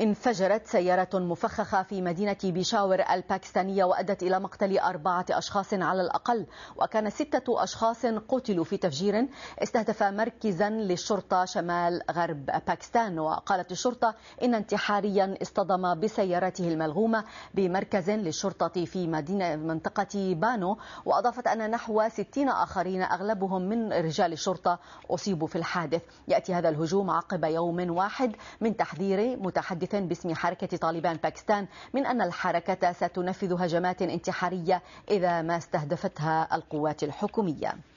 انفجرت سيارة مفخخة في مدينة بيشاور الباكستانية وأدت إلى مقتل أربعة أشخاص على الأقل وكان ستة أشخاص قتلوا في تفجير استهدف مركزا للشرطة شمال غرب باكستان وقالت الشرطة إن انتحاريا اصطدم بسيارته الملغومة بمركز للشرطة في مدينة منطقة بانو وأضافت أن نحو 60 آخرين أغلبهم من رجال الشرطة أصيبوا في الحادث يأتي هذا الهجوم عقب يوم واحد من تحذير متحدث متحدث باسم حركة طالبان باكستان من أن الحركة ستنفذ هجمات انتحارية إذا ما استهدفتها القوات الحكومية